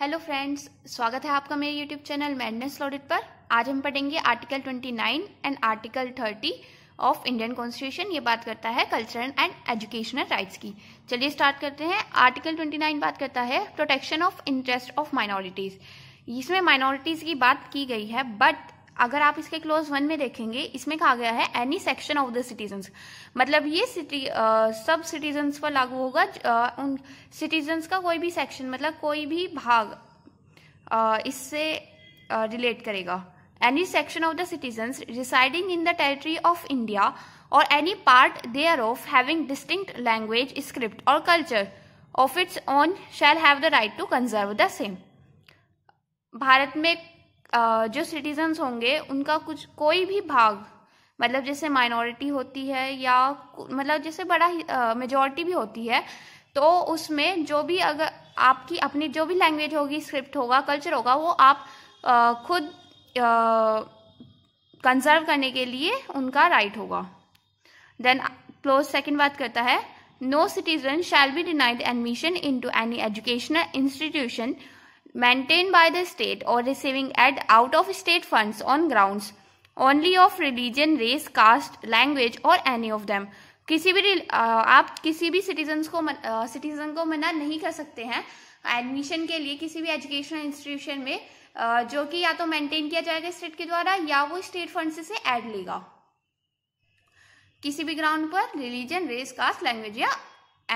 Hello friends स्वागत है आपका मेरे यूट्यूब चैनल मैडनेस लॉडिट पर आज हम पढ़ेंगे article 29 and article 30 of Indian constitution ये बात करता है कल्चरल एंड एजुकेशनल राइट्स की चलिए स्टार्ट करते हैं आर्टिकल 29 बात करता है protection of interest of minorities इसमें माइनॉरिटीज़ की बात की गई है बट अगर आप इसके क्लोज वन में देखेंगे इसमें कहा गया है any section of the citizens मतलब ये सिटी सब सिटीजन्स पर लागू होगा उन सिटीजन्स का कोई भी सेक्शन मतलब कोई भी भाग इससे रिलेट करेगा any section of the citizens residing in the territory of India और any part thereof having distinct language script और culture of its own shall have the right to conserve the same Bharat में जो citizens होंगे उनका कुछ कोई भी भाग मतलब जैसे माइनॉरिटी होती है या मतलब जैसे बड़ा मेजॉरिटी भी होती है तो उसमें जो भी अगर आपकी अपनी जो भी लैंग्वेज होगी स्क्रिप्ट होगा कल्चर होगा वो आप आ, खुद कंजर्व करने के लिए उनका राइट right होगा देन क्लोज सेकेंड बात करता है no citizen shall be denied admission into any educational institution maintained by the state or receiving aid out of state funds on grounds only of religion, race, caste, language or any of them. किसी भी आप किसी भी citizens को citizen को मना नहीं कर सकते हैं एडमिशन के लिए किसी भी एजुकेशनल इंस्टीट्यूशन में जो कि या तो मेंटेन किया जाएगा स्टेट के द्वारा या वो स्टेट फंड से ऐड लेगा किसी भी ग्राउंड पर रिलीजन रेस कास्ट लैंग्वेज या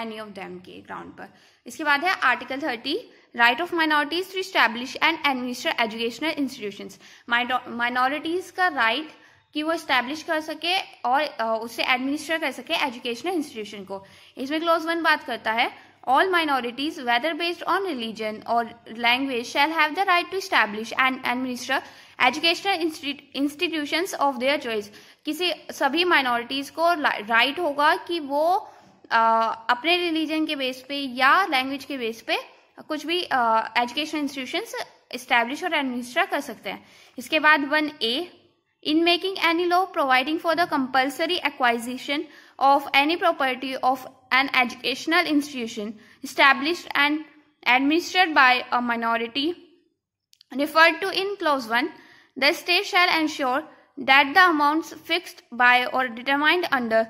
एनी ऑफ देम के ग्राउंड पर इसके बाद है article thirty right of minorities to establish and administer educational institution minorities का राइट right कि वो स्टैब्लिश कर सके और उसे एडमिनिस्टर कर सके एजुकेशनल इंस्टीट्यूशन को इसमें क्लोज वन बात करता है all minorities whether based on religion और language shall have the right to establish and administer educational institution of their choice किसी सभी माइनॉरिटीज़ को राइट होगा कि वो आ, अपने रिलीजन के बेस पे या लैंग्वेज के बेस पे कुछ भी एजुकेशन इंस्टीट्यूशन इस्टेब्लिश और एडमिनिस्ट्रा कर सकते हैं इसके बाद one A in making any law providing for the compulsory acquisition of any property of an educational institution establish and administered by a minority referred to in clause one the state shall ensure that the amount fixed by और determined under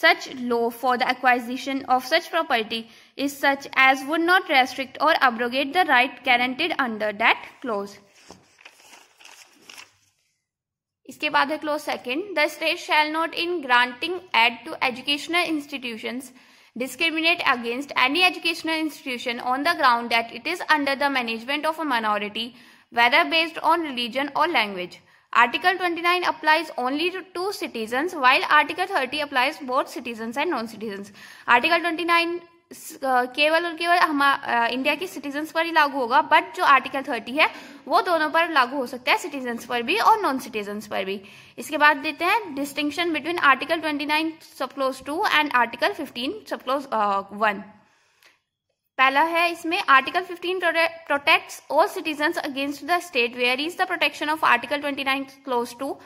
such law for the acquisition of such property is such as would not restrict or abrogate the right guaranteed under that clause. इसके बाद है clause second the state shall not in granting aid to educational institutions discriminate against any educational institution on the ground that it is under the management of a minority, whether based on religion or language. Article 29 applies only to, two citizens, while Article 30 applies both citizens and non-citizens. Article 29 केवल और केवल हम India के citizens पर ही लागू होगा but जो article thirty है वो दोनों पर लागू हो सकता है सिटीजन्स पर भी और नॉन सिटीजन्स पर भी इसके बाद देते हैं distinction between article twenty nine subclause two and article fifteen subclause one पहला है इसमें article 15 protects all citizen against the state where is the protection of article 29 clause two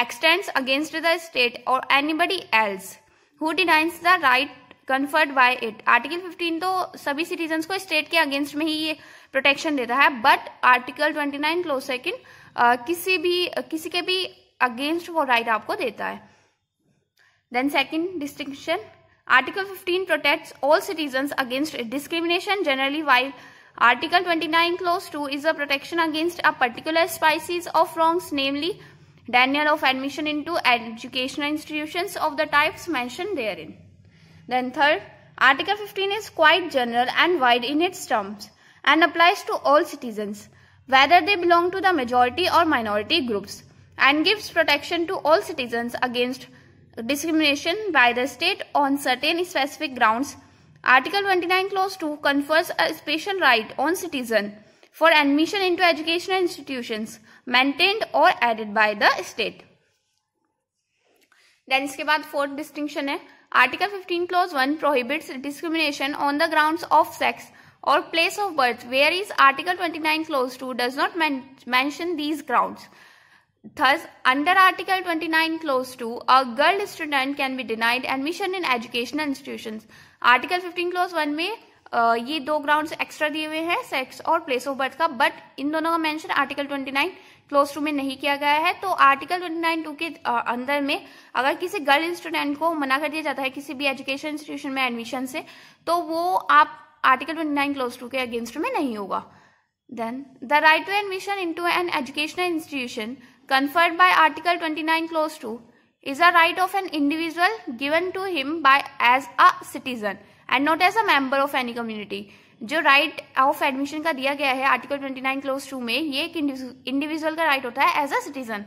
extends against the state और anybody else who denies the right conferred by it article 15 तो सभी citizen को state के against में ही ये protection देता है but article twenty nine clause second किसी भी किसी के भी अगेंस्ट वो राइट right आपको देता है then second distinction article 15 protects all citizen against discrimination generally why article twenty nine clause two is a protection against a particular species of wrongs namely denial of admission into educational institution of the types mentioned therein Then third, Article 15 is quite general and wide in its terms and applies to all citizens, whether they belong to the majority or minority groups, and gives protection to all citizens against discrimination by the state on certain specific grounds. Article 29 Clause 2 confers a special right on citizen for admission into educational institutions maintained or added by the state. Then इसके baad fourth distinction hai. Article 15 clause 1 prohibits discrimination on the grounds of sex or place of birth whereas Article 29 clause 2 does not men mention these grounds. Thus, under Article 29 clause 2, a girl student can be denied admission in educational institutions. Article 15 clause 1 may ये दो grounds extra दिए हुए हैं sex और place of birth का but इन दोनों का मेंशन आर्टिकल 29 क्लोज टू में नहीं किया गया है तो आर्टिकल ट्वेंटी नाइन टू के अंदर में अगर किसी गर्ल स्टूडेंट को मना कर दिया जाता है किसी भी एजुकेशन इंस्टीट्यूशन में एडमिशन से तो वो आप article twenty nine clause two के अगेंस्ट में नहीं होगा then the right to admission into an educational institution conferred by article twenty clause two is a right of an individual given to him by as a citizen and not as a member of any community जो right of admission का दिया गया है article 29 clause to में ये एक individual का right होता है एज अ सिटीजन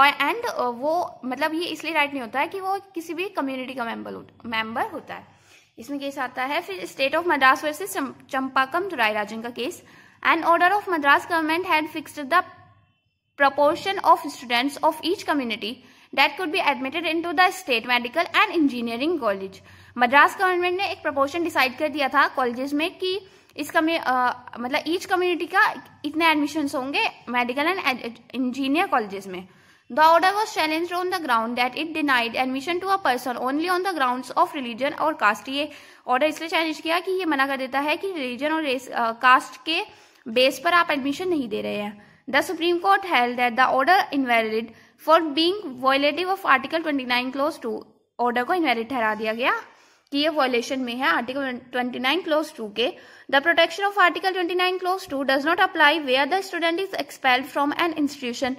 और एंड वो मतलब ये इसलिए राइट नहीं होता है कि वो किसी भी कम्युनिटी का मेंबर मेंबर होता है इसमें केस आता है फिर state of Madras versus Champakam Dorairajan का case and order of Madras government had fixed the proportion of students of each community that could be admitted into the state medical and engineering college Madras government ने एक proportion decide कर दिया था colleges में कि इस कमी मतलब ईच कम्युनिटी का इतने एडमिशन होंगे मेडिकल एंड इंजीनियर कॉलेजेस में the order was challenge on the ground that it denied admission to a person only on the ground of religion और कास्ट ये ऑर्डर इसलिए चैलेंज किया कि ये मना कर देता है कि रिलीजन और रेस कास्ट के बेस पर आप एडमिशन नहीं दे रहे हैं the supreme court held that the order invalid for being violative of article twenty nine clause two order को इनवैलिड ठहरा दिया गया कि ये वॉयलेशन में है आर्टिकल 29 क्लोज टू के the protection of article 29 clause two does not apply where the student is expelled from an institution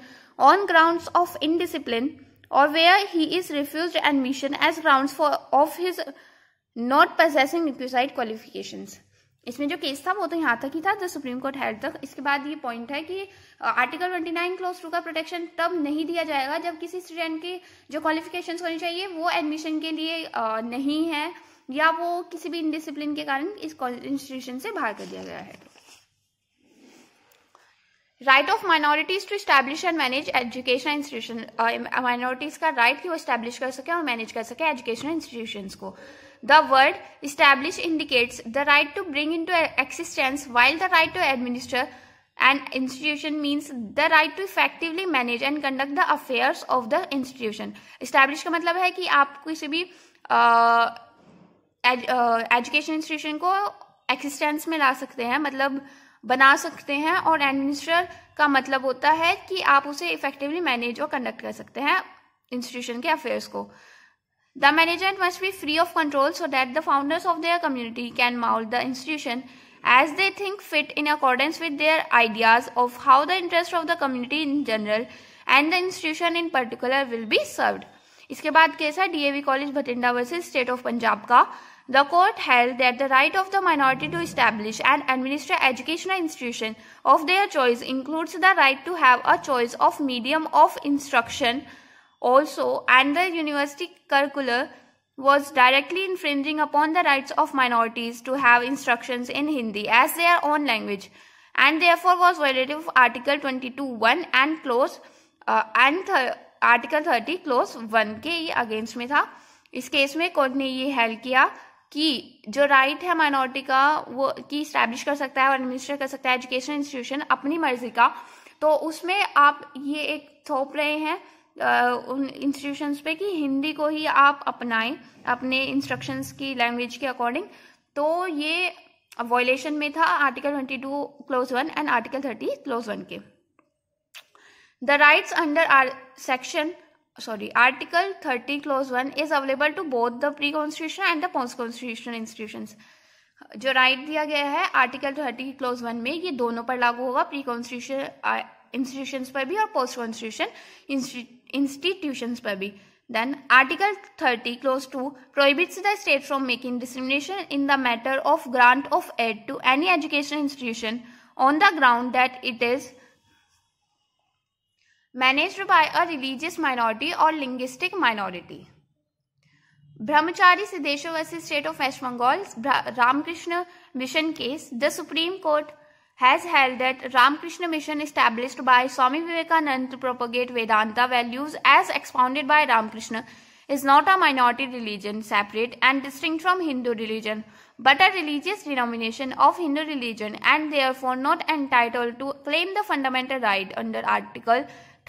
on ground of indiscipline और where he is refuse admission as ground for of his not possessing requisite qualification इसमें जो case था वो तो यहाँ तक ही था जो सुप्रीम कोर्ट हेल्ड तक इसके बाद ये पॉइंट है कि आर्टिकल 29 क्लोज टू का प्रोटेक्शन तब नहीं दिया जाएगा जब किसी स्टूडेंट की जो क्वालिफिकेशन होनी चाहिए वो एडमिशन के लिए नहीं है या वो किसी भी इनडिसिप्लिन के कारण इस इंस्टीट्यूशन से बाहर कर दिया गया है right of minorities to establish and manage educational institution minorities का राइट right कि वो स्टैब्लिश कर सके और मैनेज कर सके एजुकेशनल इंस्टीट्यूशन को the word establish indicates the right to bring into existence while the right to administer an institution means the right to effectively manage and conduct the affairs of the institution establish का मतलब है कि आप किसी भी education institution को existence में ला सकते हैं मतलब बना सकते हैं और एडमिनिस्ट्रेटर का मतलब होता है कि आप उसे इफेक्टिवली मैनेज और कंडक्ट कर सकते हैं इंस्टीट्यूशन के अफेयर्स को the management must be free of control so that the founders of their community can mould the institution as they think fit in accordance with their ideas of how the interest of the community in general and the institution in particular will be served. इसके बाद case है DAV college Bathinda versus state of Punjab का The court held that the right of the minority to establish and administer educational institution of their choice includes the right to have a choice of medium of instruction also and the university curricula. was directly infringing upon the rights of minorities to have instructions in Hindi as their own language and therefore was violative of Article 22.1 and clause uh, and th- Article 30 clause 1 के against में था इस case में court ने ये hello किया कि जो राइट right है माइनॉरिटी का वो कि स्टैब्लिश कर सकता है और एडमिनिस्टर कर सकता है एजुकेशन इंस्टीट्यूशन अपनी मर्जी का तो उसमें आप ये एक थोप रहे हैं उन इंस्टीट्यूशंस पे कि हिंदी को ही आप अपनाएं अपने इंस्ट्रक्शंस की लैंग्वेज के अकॉर्डिंग तो ये वॉयलेशन में था article twenty two clause one and article thirty clause one के the rights under are section sorry article 30 clause one is available to both the pre constitution and the post constitution institution जो right दिया गया है article thirty clause one में ये दोनों पर लागू होगा प्री कॉन्स्टिट्यूशन इंस्टीट्यूशन पर भी और post constitution institutions probably. Then Article 30 clause 2 prohibits the state from making discrimination in the matter of grant of aid to any educational institution on the ground that it is managed by a religious minority or linguistic minority. Brahmachari Siddesho versus State of West Bengal Ramkrishna Mission case, the Supreme Court has held that Ramakrishna mission established by Swami Vivekananda to propagate Vedanta values as expounded by Ramakrishna is not a minority religion separate and distinct from Hindu religion but a religious denomination of Hindu religion and therefore not entitled to claim the fundamental right under Article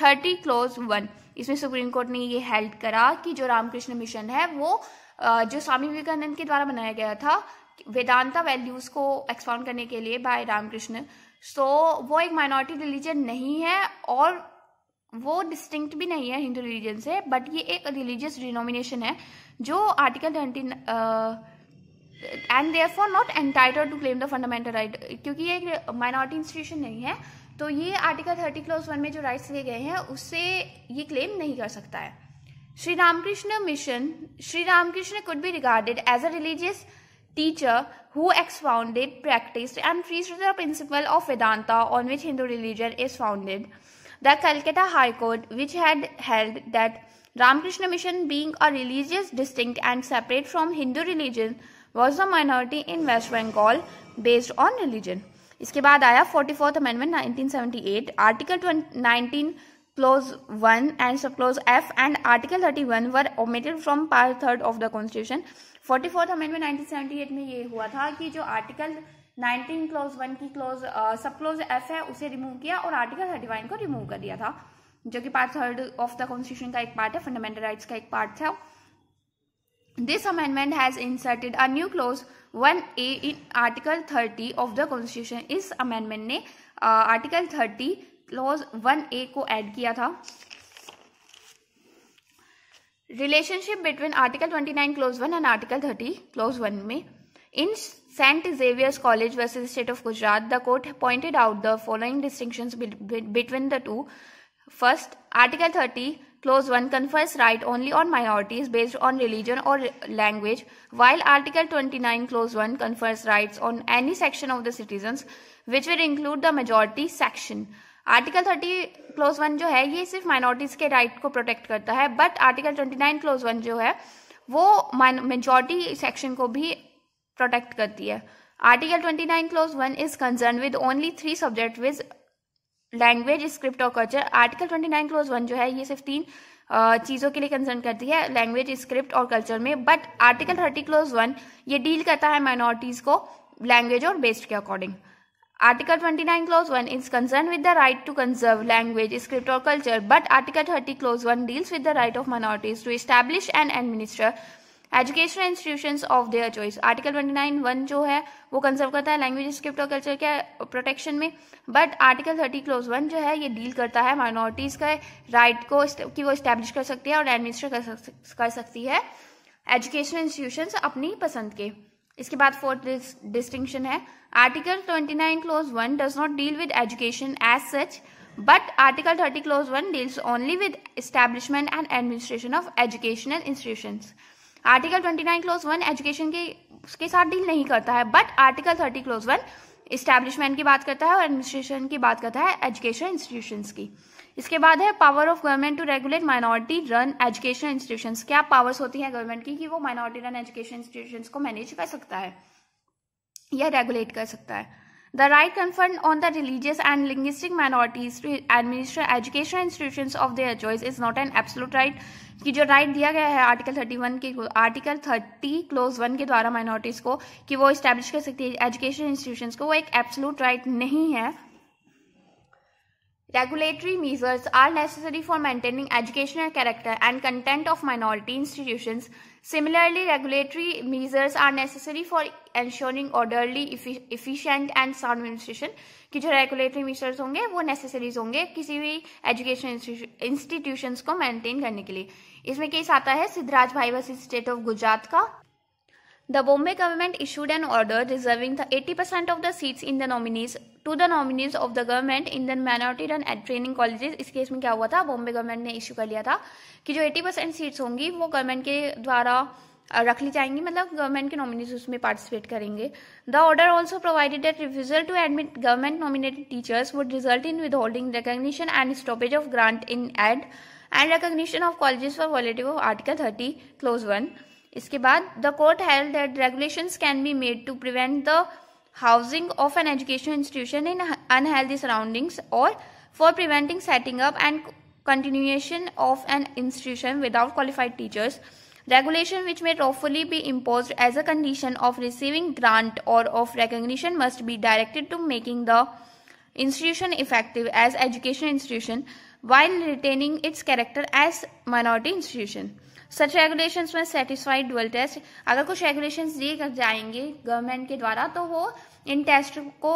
30 clause 1 इसमें supreme court ने ये held करा कि जो Ramakrishna mission है वो जो स्वामी विवेकानंद के द्वारा बनाया गया था वेदांता वैल्यूज को एक्सपाउंड करने के लिए बाय रामकृष्ण सो so, वो एक माइनॉरिटी रिलीजन नहीं है और वो डिस्टिंक्ट भी नहीं है हिंदू रिलीजन से बट ये एक रिलीजियस डिनोमिनेशन है जो article twenty and therefore not entitle to claim the fundamental right क्योंकि ये एक माइनॉरिटी इंस्टीट्यूशन नहीं है तो ये आर्टिकल थर्टी क्लोज वन में जो राइट्स लिए गए हैं उससे ये क्लेम नहीं कर सकता है Shri Ramakrishna mission Shri Ramakrishna could be regarded as a religious teacher who expounded, practiced, and preached the principle of Vedanta on which Hindu religion is founded. The Calcutta High Court, which had held that Ramakrishna Mission being a religious distinct and separate from Hindu religion was a minority in West Bengal based on religion. इसके बाद आया 44th Amendment 1978 Article 19 clause 1 and subclause f and article 31 were omitted from part 3 of the constitution forty fourth amendment nineteen seventy eight में ये हुआ था कि जो article nineteen clause one की क्लोज सब क्लोज एफ है उसे रिमूव किया और आर्टिकल थर्टी वन को रिमूव कर दिया था जो कि part third of the constitution का एक पार्ट है फंडामेंटल राइट्स का एक पार्ट था this amendment has inserted a new clause one A in article thirty of the constitution इस अमेंडमेंट ने article thirty clause one A को एड किया था Relationship between Article 29 Clause 1 and Article 30 Clause 1. में in St. Xavier's College versus State of Gujarat, the court pointed out the following distinctions between the two. First, Article 30, Clause 1 confers rights only on minorities based on religion or language, while Article 29, Clause 1 confers rights on any section of the citizens, which will include the majority section. Article thirty clause one जो है ये सिर्फ minorities के right को protect करता है but article twenty nine clause one जो है वो मेजॉरिटी सेक्शन को भी प्रोटेक्ट करती है article twenty nine clause one is concern with only three subject viz language script और culture article twenty nine clause one जो है ये सिर्फ तीन चीज़ों के लिए कंसर्न करती है लैंग्वेज स्क्रिप्ट और कल्चर में but article thirty clause one ये डील करता है माइनॉरिटीज़ को लैंग्वेज और बेस्ड के according Article 29 clause 1 is concerned with the right to conserve language, script or culture, but Article 30 clause 1 deals with the right of minorities to establish and administer educational institution of their choice article twenty nine one जो है वो conserve करता है language script और culture के protection में but article thirty clause one जो है ये डील करता है माइनॉरिटीज़ का राइट को कि वो इस्टेब्लिश कर सकती है और एडमिनिस्टर कर सकती है एजुकेशनल इंस्टीट्यूशन अपनी पसंद के इसके बाद फोर्थ डिस्टिंक्शन है article 29 clause 1 does not deal with education as such but article 30 clause 1 deals only with establishment and administration of educational institution article 29 clause 1 education के उसके साथ डील नहीं करता है बट आर्टिकल 30 क्लोज 1 इस्टेब्लिशमेंट की बात करता है और एडमिनिस्ट्रेशन की बात करता है एजुकेशन इंस्टीट्यूशन की इसके बाद है power of government to regulate minority run education institution क्या पावर्स होती है गवर्नमेंट की कि वो माइनॉरिटी रन एजुकेशन इंस्टीट्यूशन को मैनेज कर सकता है या रेगुलेट कर सकता है the right conferred on the religious and linguistic minorities to administrate education institution of their choice is not an absolute right कि जो राइट दिया गया है आर्टिकल थर्टी वन के आर्टिकल थर्टी क्लोज वन के द्वारा माइनॉरिटीज को कि वो इस्टेब्लिश कर सकती है एजुकेशन इंस्टीट्यूशन को वो एक एब्सोलूट राइट right नहीं है Regulatory measures are necessary for maintaining educational character and content of minority institutions. Similarly, regulatory measures are necessary for ensuring orderly, efficient and sound administration. कि जो regulatory measures होंगे वो necessary होंगे किसी भी education institutions को maintain करने के लिए इसमें केस आता है Sidhrajbhai versus state of gujarat का The Bombay government issued an order reserving the 80% of the seats in the nominees to the nominees of the government in the minority run at training college इस case में क्या हुआ था Bombay government ने issue कर लिया था कि जो 80 परसेंट सीट्स होंगी वो गवर्नमेंट के द्वारा रख ली जाएंगी मतलब गवर्नमेंट के नॉमिनीज उसमें पार्टिसिपेट करेंगे the order also provided that refusal to admit government nominated teachers would result in withholding recognition and stoppage of grant in aid and recognition of colleges for violative of article thirty clause one इसके बाद the court held that regulations can be made to prevent the housing of an educational institution in unhealthy surroundings or for preventing setting up and continuation of an institution without qualified teachers regulation which may lawfully be imposed as a condition of receiving grant or of recognition must be directed to making the institution effective as education institution while retaining its character as minority institution such regulation में satisfied dual test अगर कुछ regulation दिए जाएंगे government के द्वारा तो वो इन test को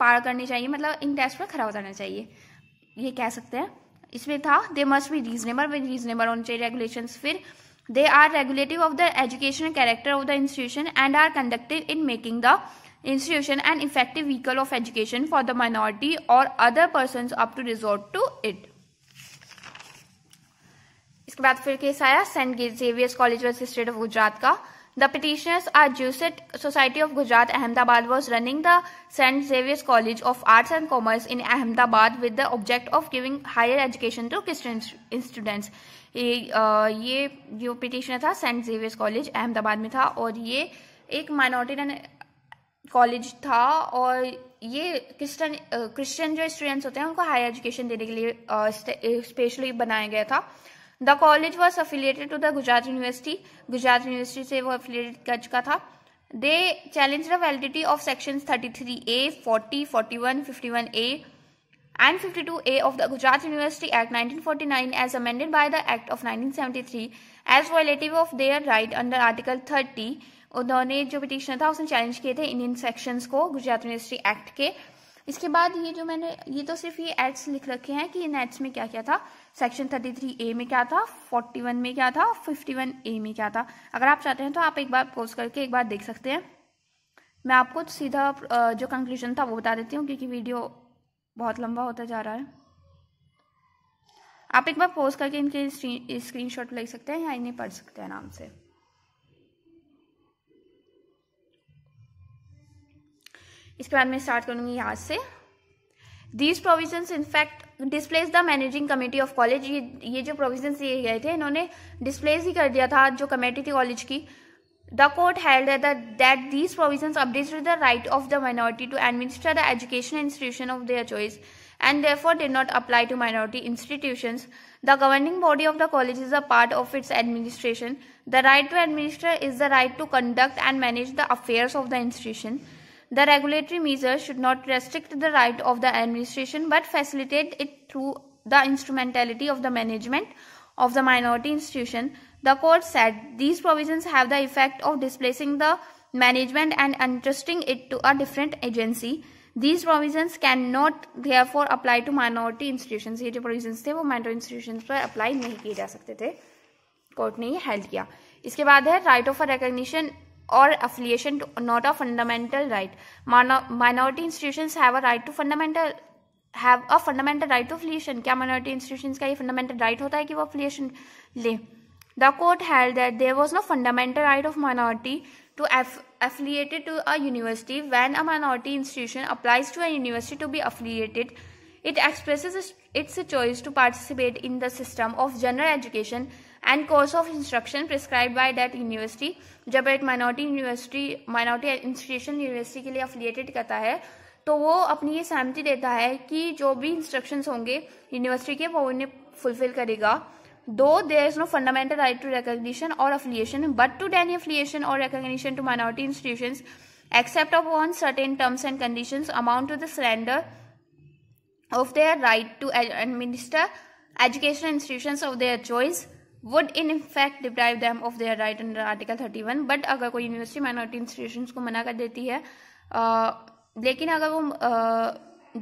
पार करनी चाहिए मतलब इन टेस्ट पर खरा उतरना चाहिए ये कह सकते हैं इसमें था दे मस्ट बी रीजनेबल वे रीजनेबल होने चाहिए रेगुलेशन फिर they are regulative of the educational character of the institution and are conductive in making the institution and effective vehicle of education for the minority और other person up to resort to it इसके बाद फिर case आया Saint Xavier's college versus state of Gujarat का the petitioners are Jesuit society of Gujarat Ahmedabad was running the Saint Xavier's college of arts and commerce in Ahmedabad with the object of giving higher education to Christian students ये जो petitioner था Saint Xavier's college Ahmedabad में था और ये एक minority college था और ये क्रिस्टन क्रिश्चियन जो स्टूडेंट्स होते हैं उनको हायर एजुकेशन देने के लिए स्पेशली बनाया गया था the college was affiliated to the Gujarat university Gujarat university से वो अफिलिएटेड कर चुका था they challenge the validity of section thirty three A forty forty one fifty one A Gujarat university act nineteen forty nine as amended by the act of nineteen seventy three as violative of their right under article thirty उन्होंने जो petition था उसने challenge किए थे इन इन sections को Gujarat university act के इसके बाद ये जो मैंने ये तो सिर्फ ये एड्स लिख रखे हैं कि इन एड्स में क्या क्या था सेक्शन 33 ए में क्या था 41 में क्या था 51 ए में क्या था अगर आप चाहते हैं तो आप एक बार पोस्ट करके एक बार देख सकते हैं मैं आपको सीधा जो कंक्लूजन था वो बता देती हूँ क्योंकि वीडियो बहुत लंबा होता जा रहा है आप एक बार पोस्ट करके इनके स्क्रीन शॉट ले सकते हैं या इन्हें पढ़ सकते हैं आराम से इसके बाद मैं स्टार्ट करूंगी यहाँ से these provisions in fact displace the managing committee of college ये ये जो प्रोविजंस दिए गए थे इन्होंने डिस्प्लेस ही कर दिया था जो कमेटी थी कॉलेज की The court held that, that these provisions updated the right of the minority to administer the educational institution of their choice and therefore did not apply to minority institutions. The governing body of the college is a part of its administration. The right to administer is the right to conduct and manage the affairs of the institution. The regulatory measures should not restrict the right of the administration but facilitate it through the instrumentality of the management of the minority institution. The court said these provisions have the effect of displacing the management and entrusting it to a different agency. These provisions cannot therefore apply to minority institutions. These provisions थे वो minority institutions पर apply नहीं किए जा सकते थे court ने ये हेल्ड किया इसके बाद है or affiliation to not a fundamental right. Minor, minority institutions have a right to fundamental have a fundamental right to affiliation. क्या minority institutions' का ये फंडामेंटल राइट होता है कि वो The court held that there was no fundamental right of minority to to affiliated to a university when a minority institution applies to a university to be affiliated it expresses its choice to participate in the system of general education and course of instruction prescribe by that university जब एक minority university minority institution university के लिए affiliated करता है तो वो अपनी ये सहमति देता है कि जो भी इंस्ट्रक्शन होंगे यूनिवर्सिटी के वो उन्हें फुलफिल करेगा दो there is no fundamental right to recognition और affiliation but to deny affiliation और recognition to minority institution except upon certain terms and condition amount to the surrender of their right to administer educational institution of their choice would in effect deprive them of their right under article thirty one but अगर कोई university minority institution को मना कर देती है लेकिन अगर वो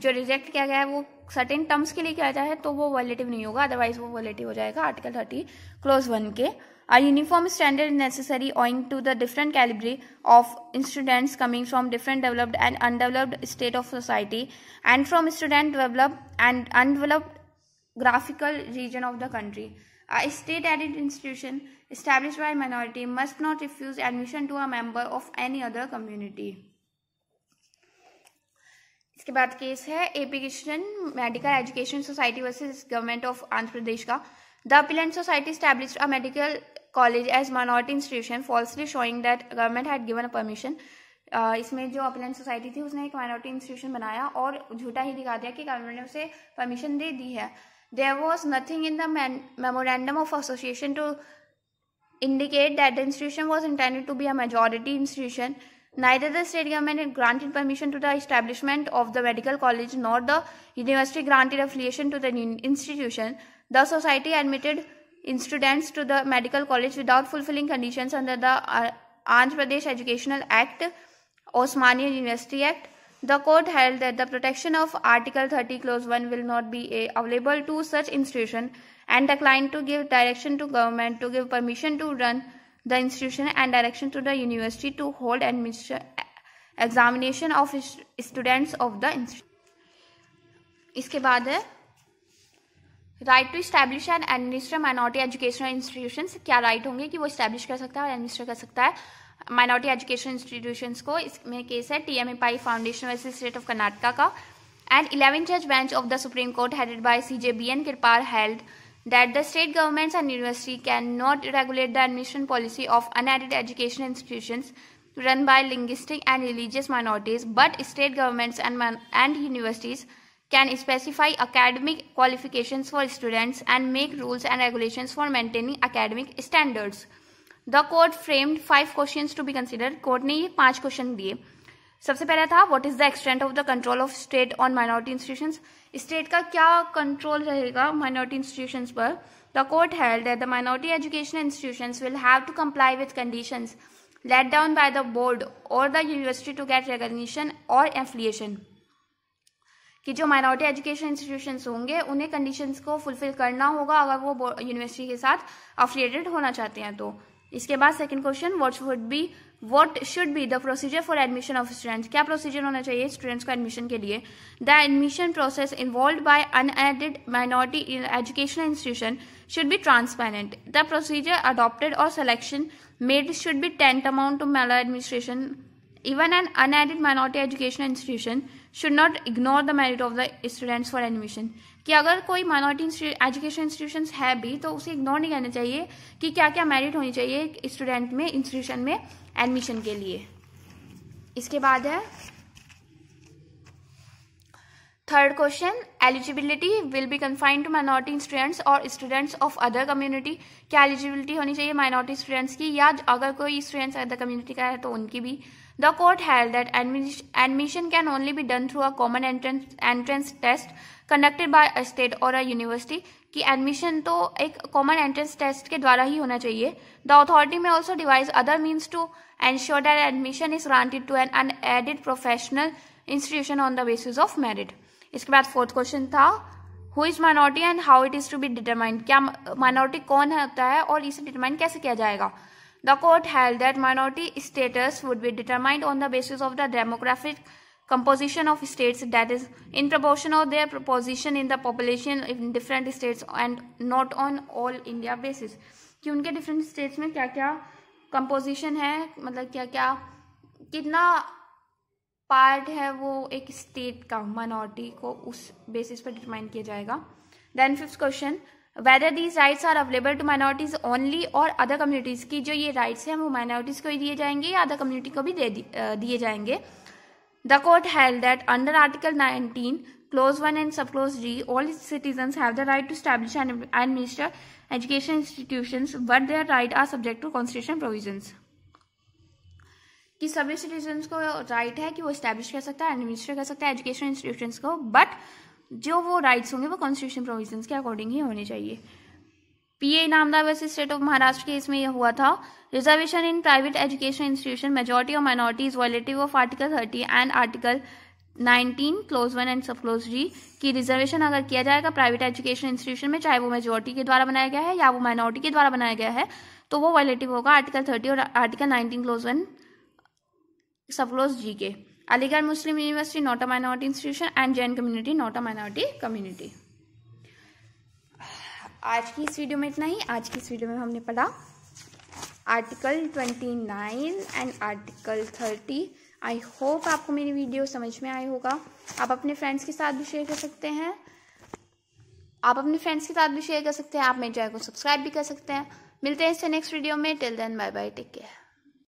जो रिजेक्ट किया गया है वो सर्टेन टर्म्स के लिए किया जाए तो वो वॉलेटिव नहीं होगा अदरवाइज वो वॉलेटिव हो जाएगा आर्टिकल थर्टी क्लोज वन के are uniform standard necessary owing to the different calibre of students coming from different developed and undeveloped state of society and from student develop and undeveloped graphical region of the country. A state added institution established by minority must not refuse admission to a member of any other community. इसके बाद case है AP Krishnan medical education society versus government of Andhra Pradesh का the appellant society establish a medical college as minority institution falsely showing that government had given a permission इसमें जो appellate society थी उसने एक minority institution बनाया और झूठा ही दिखा दिया कि गवर्नमेंट ने उसे परमिशन दे दी है There was nothing in the man- memorandum of association to indicate that the institution was intended to be a majority institution. Neither the state government granted permission to the establishment of the medical college nor the university granted affiliation to the institution. The society admitted students to the medical college without fulfilling conditions under the uh, Andhra Pradesh Educational Act, Osmania University Act, The court held that the protection of Article 30 Clause 1 will not be available to such institution and declined to give direction to government to give permission to run the institution and direction to the university to hold examination of students of the institute इसके बाद है right to establish and administer minority educational institution क्या right right होंगे कि वो establish कर सकता है और एडमिनिस्टर कर सकता है Minority education institutions. को इसमें केस है T M Pai foundation versus state of Karnataka का एंड इलेवन जज bench of the supreme court headed by C J B that the state governments and university cannot regulate the admission policy of unaided education institutions run by linguistic and religious minorities but state governments and, and universities can specify academic qualifications for students and make rules and regulations for maintaining academic standards the court framed five question to be consider court ने ये पांच question दिए सबसे पहला था what is the extent of the control of state on minority institution state का क्या control रहेगा माइनॉरिटी इंस्टीट्यूशन पर the court held the minority education institution will have to comply with condition laid down by the board और the university to get recognition और affiliation कि जो minority education institution होंगे उन्हें कंडीशंस को fulfil करना होगा अगर वो यूनिवर्सिटी के साथ अफिलियटेड होना चाहते हैं तो इसके बाद second question what would be what should be the procedure for admission of students क्या प्रोसीजर होना चाहिए स्टूडेंट्स को एडमिशन के लिए the admission process involve by unaided minority educational institution should be transparent the procedure adopted और selection made should be tantamount to maladministration even an unaided minority educational institution should not ignore the merit of the students for admission कि अगर कोई minority education institution है भी तो उसे ignore नहीं करना चाहिए कि क्या क्या मेरिट होनी चाहिए स्टूडेंट में इंस्टीट्यूशन में एडमिशन के लिए इसके बाद है third question eligibility will be confined to minority students और स्टूडेंट्स ऑफ अदर कम्युनिटी क्या एलिजिबिलिटी होनी चाहिए माइनॉरिटी स्टूडेंट्स की या अगर कोई स्टूडेंट्स अदर कम्युनिटी का है तो उनकी भी The court held that admission can only be done through a common entrance entrance test conducted by a state or a university कि एडमिशन तो एक कॉमन एंट्रेंस टेस्ट के द्वारा ही होना चाहिए the authority may also devise other means to ensure that admission is granted to an unaided professional institution on the basis of merit इसके बाद फोर्थ क्वेश्चन था who is minority and how it is to be determined क्या minority कौन होता है और इसे determine कैसे किया जाएगा The court held that minority status would be determined on the basis of the demographic composition of states that is in proportion of their proportion in the population in different states and not on all India basis ki unke different states mein kya kya composition hai matlab kya kya kitna part है वो एक state का minority को उस basis पर determine किया जाएगा then fifth question whether these rights are available to minorities only और अदर कम्युनिटीज की जो ये राइट्स हैं वो माइनॉरिटीज को ही दिए जाएंगे या अदर कम्युनिटी को भी दे दिए जाएंगे the court held that under article nineteen clause one and sub clause G all citizen have the right to establish and administer education institution but their right are subject to constitution provision कि सभी citizens को right है कि वो establish कर सकता है administer कर सकता है एजुकेशन इंस्टीट्यूशन को बट जो वो राइट्स होंगे वो कॉन्स्टिट्यूशन प्रोविजन के अकॉर्डिंग ही होने चाहिए पीए नामदार वर्सेज स्टेट ऑफ महाराष्ट्र के इसमें यह हुआ था reservation in private education institution majority of minority is violative of article thirty and article 19 clause one and sub clause G की रिजर्वेशन अगर किया जाएगा प्राइवेट एजुकेशन इंस्टीट्यूशन में चाहे वो मेजोरिटी के द्वारा बनाया गया है या वो माइनॉरिटी के द्वारा बनाया गया है तो वो वॉलेटिव होगा आर्टिकल थर्टी और article nineteen clause one sub clause G के Aligarh Muslim university not a minority institution and Jain community not a minority community आज की इस वीडियो में इतना ही आज की इस वीडियो में हमने पढ़ा article twenty nine and article thirty I hope आपको मेरी वीडियो समझ में आई होगा आप अपने फ्रेंड्स के साथ भी शेयर कर सकते हैं आप अपने फ्रेंड्स के साथ भी शेयर कर सकते हैं आप मेरे चैनल को सब्सक्राइब भी कर सकते हैं मिलते हैं इससे नेक्स्ट वीडियो में till then bye bye take care